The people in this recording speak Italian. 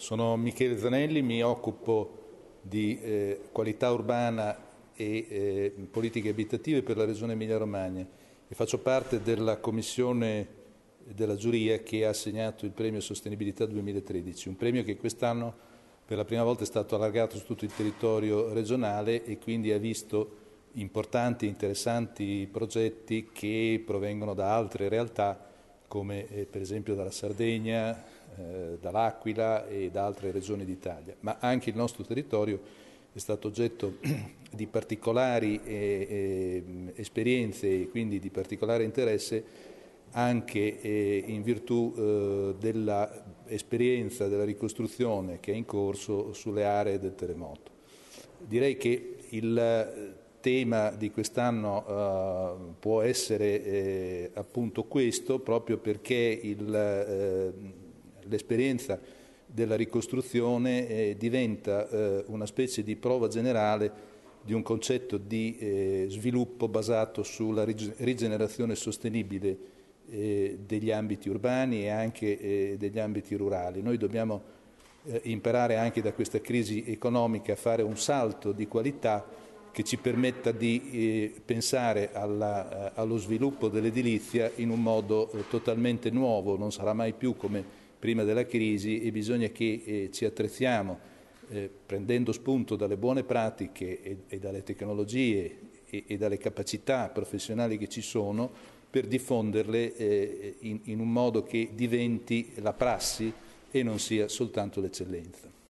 Sono Michele Zanelli, mi occupo di eh, qualità urbana e eh, politiche abitative per la Regione Emilia-Romagna e faccio parte della commissione della giuria che ha assegnato il premio Sostenibilità 2013, un premio che quest'anno per la prima volta è stato allargato su tutto il territorio regionale e quindi ha visto importanti e interessanti progetti che provengono da altre realtà come eh, per esempio dalla Sardegna, eh, dall'Aquila e da altre regioni d'Italia, ma anche il nostro territorio è stato oggetto di particolari eh, eh, esperienze e quindi di particolare interesse anche eh, in virtù eh, dell'esperienza della ricostruzione che è in corso sulle aree del terremoto. Direi che il tema di quest'anno eh, può essere eh, appunto questo, proprio perché eh, l'esperienza eh, della ricostruzione eh, diventa eh, una specie di prova generale di un concetto di sviluppo basato sulla rigenerazione sostenibile degli ambiti urbani e anche degli ambiti rurali. Noi dobbiamo imparare anche da questa crisi economica a fare un salto di qualità che ci permetta di eh, pensare alla, eh, allo sviluppo dell'edilizia in un modo eh, totalmente nuovo, non sarà mai più come prima della crisi e bisogna che eh, ci attrezziamo eh, prendendo spunto dalle buone pratiche e, e dalle tecnologie e, e, dalle capacità professionali che ci sono per diffonderle eh, in, in un modo che diventi la prassi e non sia soltanto l'eccellenza.